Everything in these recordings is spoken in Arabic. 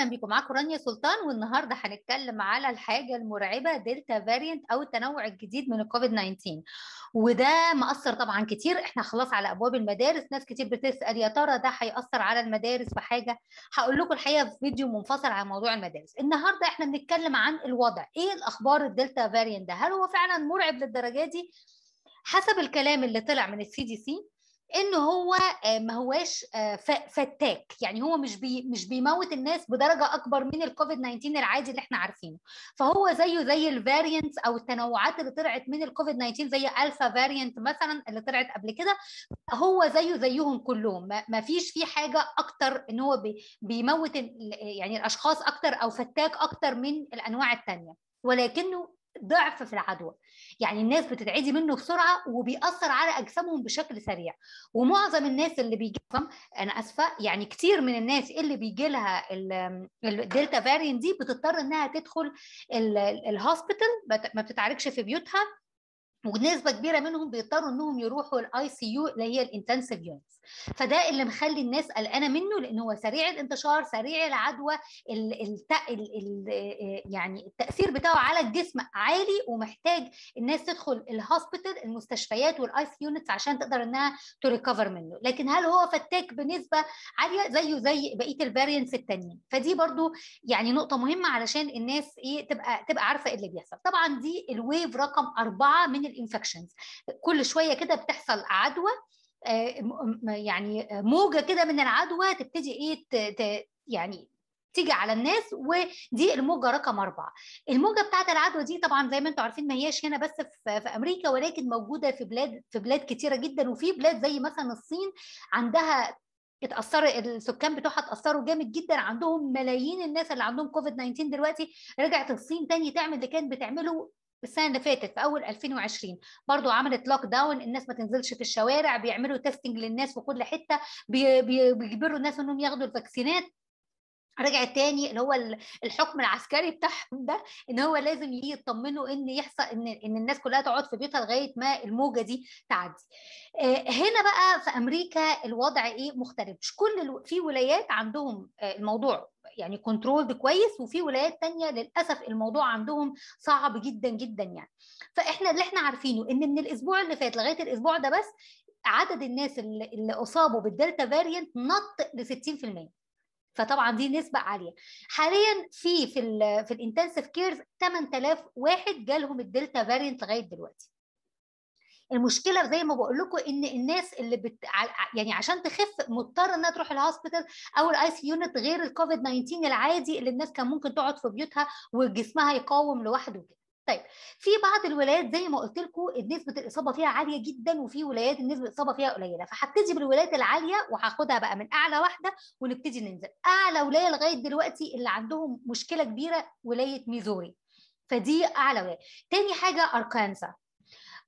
اهلا بيكم معاكم رانيا سلطان والنهارده هنتكلم على الحاجه المرعبه دلتا فاريانت او التنوع الجديد من الكوفيد 19 وده مأثر طبعا كتير احنا خلاص على ابواب المدارس ناس كتير بتسال يا ترى ده هيأثر على المدارس بحاجه هقول لكم الحقيقه في فيديو منفصل عن موضوع المدارس النهارده احنا بنتكلم عن الوضع ايه الاخبار الدلتا فاريانت ده هل هو فعلا مرعب للدرجه دي حسب الكلام اللي طلع من السي دي سي ان هو آه، ما هواش آه، فتاك يعني هو مش بي مش بيموت الناس بدرجه اكبر من الكوفيد 19 العادي اللي احنا عارفينه فهو زيه زي الفاريانتس او التنوعات اللي طلعت من الكوفيد 19 زي الفا فاريانت مثلا اللي طلعت قبل كده هو زيه زيهم كلهم ما فيش فيه حاجه اكتر ان هو بيموت يعني الاشخاص اكتر او فتاك اكتر من الانواع الثانيه ولكنه ضعف في العدوى يعني الناس بتتعدي منه بسرعه وبيأثر على اجسامهم بشكل سريع ومعظم الناس اللي بيجي انا اسفه يعني كتير من الناس اللي بيجي لها الدلتا فارين دي بتضطر انها تدخل الهوسبيتال ما بتتعالجش في بيوتها ونسبه كبيره منهم بيضطروا انهم يروحوا الاي سي يو اللي هي الانتنسيف يونتس فده اللي مخلي الناس قلقانه منه لان هو سريع الانتشار سريع العدوى الـ الـ الـ الـ آه، يعني التاثير بتاعه على الجسم عالي ومحتاج الناس تدخل الهوسبيتال المستشفيات والاي سي يونتس عشان تقدر انها تريكفر منه لكن هل هو فتاك بنسبه عاليه زيه زي بقيه الفارينس التانيين فدي برضو يعني نقطه مهمه علشان الناس ايه تبقى تبقى عارفه ايه اللي بيحصل طبعا دي الويف رقم اربعه من الانفكشنز كل شويه كده بتحصل عدوى آه، يعني آه، موجه كده من العدوى تبتدي ايه يعني تيجي على الناس ودي الموجه رقم اربعه. الموجه بتاعت العدوى دي طبعا زي ما انتم عارفين ما هياش هنا بس في, امريكا ولكن موجوده في بلاد في بلاد كتيره جدا وفي بلاد زي مثلا الصين عندها اتأثر السكان بتوعها اتأثروا جامد جدا عندهم ملايين الناس اللي عندهم كوفيد 19 دلوقتي رجعت الصين تاني تعمل اللي كانت بتعمله السنه اللي فاتت في اول 2020 برضو عملت لوك داون الناس ما تنزلش في الشوارع بيعملوا تيستنج للناس في كل حته بيجبروا الناس انهم ياخدوا الفاكسينات رجع تاني اللي هو الحكم العسكري بتاعهم ده ان هو لازم يطمنوا ان يحصل ان ان الناس كلها تقعد في بيتها لغايه ما الموجه دي تعدي. آه، هنا بقى في امريكا الوضع ايه مختلف، مش كل في ولايات عندهم آه، الموضوع يعني كنترولد كويس وفي ولايات تانية للاسف الموضوع عندهم صعب جدا جدا يعني فاحنا اللي احنا عارفينه ان من الاسبوع اللي فات لغايه الاسبوع ده بس عدد الناس اللي اصابوا بالدلتا فاريانت نط ل 60% فطبعا دي نسبه عاليه حاليا في في الـ في الانتنسيف كيرز 8000 واحد جالهم الدلتا فاريانت لغايه دلوقتي المشكله زي ما بقول لكم ان الناس اللي بت... يعني عشان تخف مضطره انها تروح الهوسبيتال او الاي سي يونت غير الكوفيد 19 العادي اللي الناس كان ممكن تقعد في بيوتها وجسمها يقاوم لوحده كده طيب في بعض الولايات زي ما قلت لكم نسبه الاصابه فيها عاليه جدا وفي ولايات نسبه الاصابه فيها قليله فهبتدي بالولايات العاليه وهاخدها بقى من اعلى واحده ونبتدي ننزل اعلى ولايه لغايه دلوقتي اللي عندهم مشكله كبيره ولايه ميزوري فدي اعلى ولايه تاني حاجه اركانسا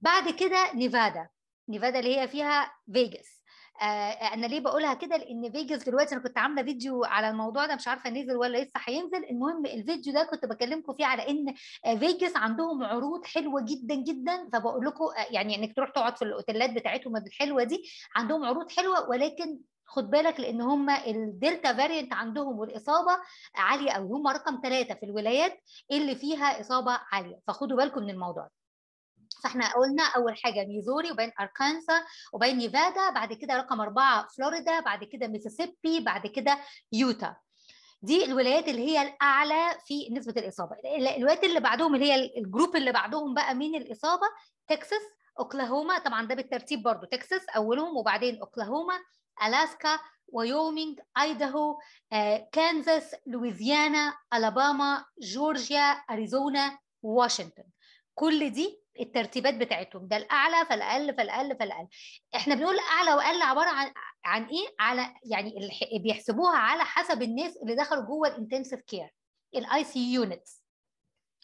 بعد كده نيفادا نيفادا اللي هي فيها فيجاس آه،, آه انا ليه بقولها كده لان فيجاس دلوقتي انا كنت عامله فيديو على الموضوع ده مش عارفه نزل ولا لسه هينزل المهم الفيديو ده كنت بكلمكم فيه على ان آه، فيجاس عندهم عروض حلوه جدا جدا فبقول لكم آه، يعني انك تروح تقعد في الاوتيلات بتاعتهم الحلوه دي عندهم عروض حلوه ولكن خد بالك لان هم الدلتا فاريانت عندهم والاصابه عاليه قوي هم رقم ثلاثه في الولايات اللي فيها اصابه عاليه فخدوا بالكم من الموضوع ده فاحنا قلنا اول حاجه ميزوري وبين اركانسا وبين نيفادا بعد كده رقم اربعه فلوريدا بعد كده ميسيسيبي بعد كده يوتا دي الولايات اللي هي الاعلى في نسبه الاصابه الولايات اللي بعدهم اللي هي الجروب اللي بعدهم بقى من الاصابه تكساس اوكلاهوما طبعا ده بالترتيب برضو تكساس اولهم وبعدين اوكلاهوما الاسكا ويومينج ايداهو آه، كانزاس لويزيانا الاباما جورجيا اريزونا واشنطن كل دي الترتيبات بتاعتهم ده الاعلى فالاقل فالاقل فالاقل احنا بنقول اعلى واقل عباره عن عن ايه على يعني بيحسبوها على حسب الناس اللي دخلوا جوه الانتنسيف كير الاي سي يونتس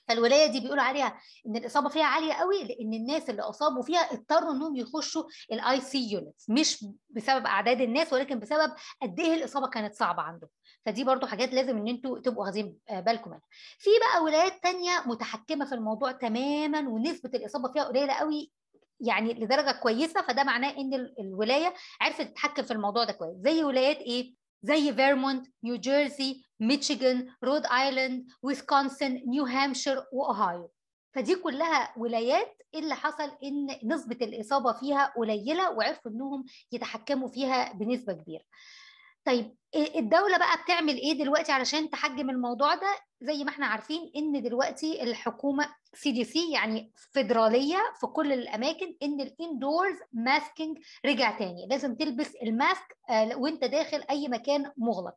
فالولايه دي بيقولوا عليها ان الاصابه فيها عاليه قوي لان الناس اللي اصابوا فيها اضطروا انهم يخشوا الاي سي يونتس مش بسبب اعداد الناس ولكن بسبب قد ايه الاصابه كانت صعبه عندهم فدي برضو حاجات لازم ان انتوا تبقوا واخدين بالكم منها في بقى ولايات تانية متحكمه في الموضوع تماما ونسبه الاصابه فيها قليله قوي يعني لدرجه كويسه فده معناه ان الولايه عرفت تتحكم في الموضوع ده كويس زي ولايات ايه زي فيرمونت نيو جيرسي ميشيغان رود ايلاند ويسكونسن نيو هامشير واوهايو فدي كلها ولايات اللي حصل ان نسبه الاصابه فيها قليله وعرفوا انهم يتحكموا فيها بنسبه كبيره طيب الدولة بقى بتعمل ايه دلوقتي علشان تحجم الموضوع ده زي ما احنا عارفين ان دلوقتي الحكومة سي دي سي يعني فيدرالية في كل الاماكن ان الاندورز ماسكينج رجع تاني لازم تلبس الماسك آه، وانت داخل اي مكان مغلق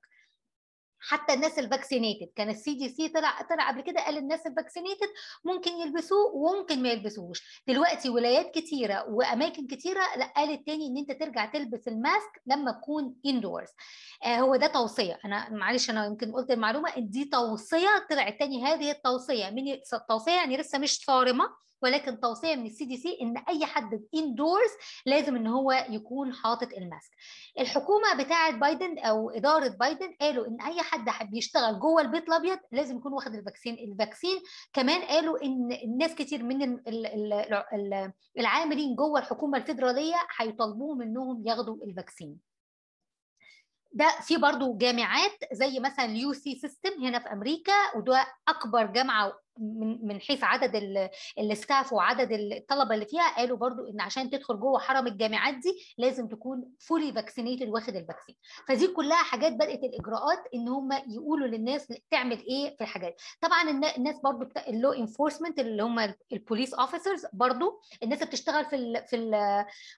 حتى الناس الفاكسينيتد كان السي دي سي طلع طلع قبل كده قال الناس الفاكسينيتد ممكن يلبسوه وممكن ما يلبسوهوش دلوقتي ولايات كتيره واماكن كتيره لا قالت تاني ان انت ترجع تلبس الماسك لما تكون اندورز آه هو ده توصيه انا معلش انا يمكن قلت المعلومه دي توصيه طلعت تاني هذه التوصيه من التوصيه يعني لسه مش صارمه ولكن توصيه من السي دي سي ان اي حد اندورز لازم ان هو يكون حاطط الماسك الحكومه بتاعه بايدن او اداره بايدن قالوا ان اي حد حب يشتغل جوه البيت الابيض لازم يكون واخد الفاكسين الفاكسين كمان قالوا ان الناس كتير من العاملين جوه الحكومه الفيدراليه هيطالبوهم انهم ياخدوا الفاكسين ده في برضه جامعات زي مثلا اليو سي سيستم هنا في امريكا وده اكبر جامعه من من حيث عدد الستاف وعدد الطلبه اللي فيها قالوا برضو ان عشان تدخل جوه حرم الجامعات دي لازم تكون فولي فاكسينيتد واخد الفاكسين فدي كلها حاجات بدات الاجراءات ان هم يقولوا للناس تعمل ايه في الحاجات طبعا الناس برضو اللو انفورسمنت اللي هم البوليس اوفيسرز برضو الناس اللي بتشتغل في في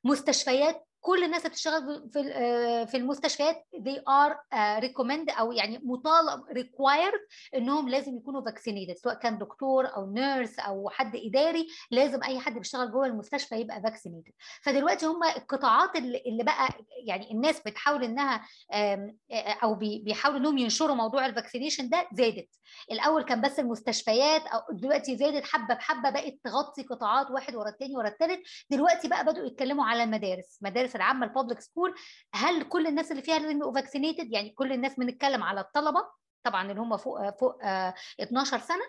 المستشفيات كل الناس اللي بتشتغل في آه، في المستشفيات they are آه، recommend او يعني مطالب required انهم لازم يكونوا vaccinated سواء كان دكتور او نيرس او حد اداري لازم اي حد بيشتغل جوه المستشفى يبقى vaccinated فدلوقتي هم القطاعات اللي بقى يعني الناس بتحاول انها آه، او بيحاولوا انهم ينشروا موضوع الفاكسينيشن ده زادت الاول كان بس المستشفيات او دلوقتي زادت حبه بحبه بقت تغطي قطاعات واحد ورا الثاني ورا الثالث دلوقتي بقى بداوا يتكلموا على المدارس مدارس المدارس العامه البابليك سكول هل كل الناس اللي فيها لازم يبقوا فاكسينيتد يعني كل الناس بنتكلم على الطلبه طبعا اللي هم فوق فوق 12 آه، سنه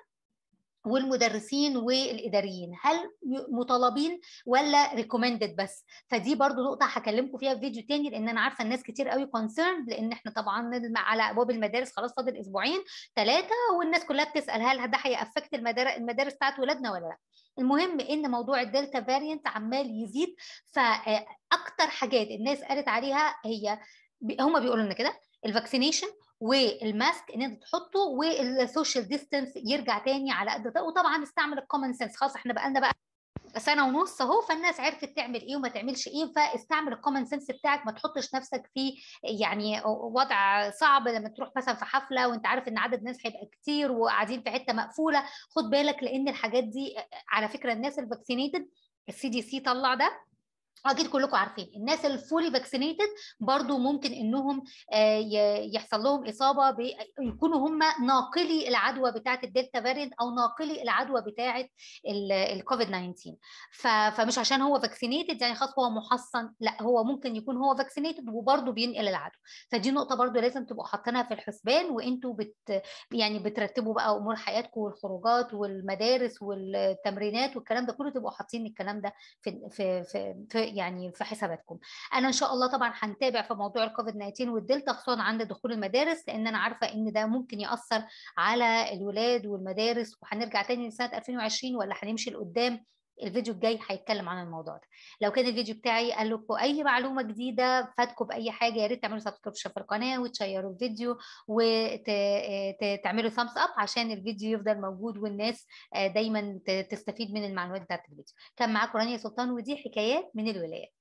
والمدرسين والاداريين هل مطالبين ولا ريكومندد بس فدي برضو نقطه هكلمكم فيها في فيديو تاني لان انا عارفه الناس كتير قوي كونسيرند لان احنا طبعا على ابواب المدارس خلاص فاضل اسبوعين ثلاثه والناس كلها بتسال هل ده هيأفكت المدارس بتاعت ولادنا ولا لا المهم ان موضوع الدلتا فاريانت عمال يزيد فاكتر حاجات الناس قالت عليها هي هما بيقولوا لنا كده الفاكسينيشن والماسك ان انت تحطه والسوشيال ديستانس يرجع تاني على قد ده وطبعا استعمل الكومن سنس خلاص احنا بقالنا بقى سنه ونص اهو فالناس عرفت تعمل ايه وما تعملش ايه فاستعمل الكومن سنس بتاعك ما تحطش نفسك في يعني وضع صعب لما تروح مثلا في حفله وانت عارف ان عدد الناس هيبقى كتير وقاعدين في حته مقفوله خد بالك لان الحاجات دي على فكره الناس الفاكسينيتد السي دي سي طلع ده اكيد كلكم عارفين الناس الفولي فاكسينيتد برضو ممكن انهم آه، يحصل لهم اصابه يكونوا هم ناقلي العدوى بتاعه الدلتا فاريانت او ناقلي العدوى بتاعه الكوفيد 19 فمش عشان هو فاكسينيتد يعني خلاص هو محصن لا هو ممكن يكون هو فاكسينيتد وبرضه بينقل العدوى فدي نقطه برضه لازم تبقوا حاطينها في الحسبان وانتوا بت يعني بترتبوا بقى امور حياتكم والخروجات والمدارس والتمرينات والكلام ده كله تبقوا حاطين الكلام ده في في في, في يعني في حساباتكم انا ان شاء الله طبعا هنتابع في موضوع الكوفيد 19 والدلتا خصوصا عند دخول المدارس لان انا عارفه ان ده ممكن ياثر على الولاد والمدارس وهنرجع تاني لسنه 2020 ولا هنمشي لقدام الفيديو الجاي هيتكلم عن الموضوع ده لو كان الفيديو بتاعي قال لكم اي معلومه جديده فاتكم باي حاجه يا ريت تعملوا سبسكريبشن في القناه وتشيروا الفيديو وتعملوا ثامس اب عشان الفيديو يفضل موجود والناس آه، دايما تستفيد من المعلومات بتاعت الفيديو كان معاكم رانيا سلطان ودي حكايات من الولايات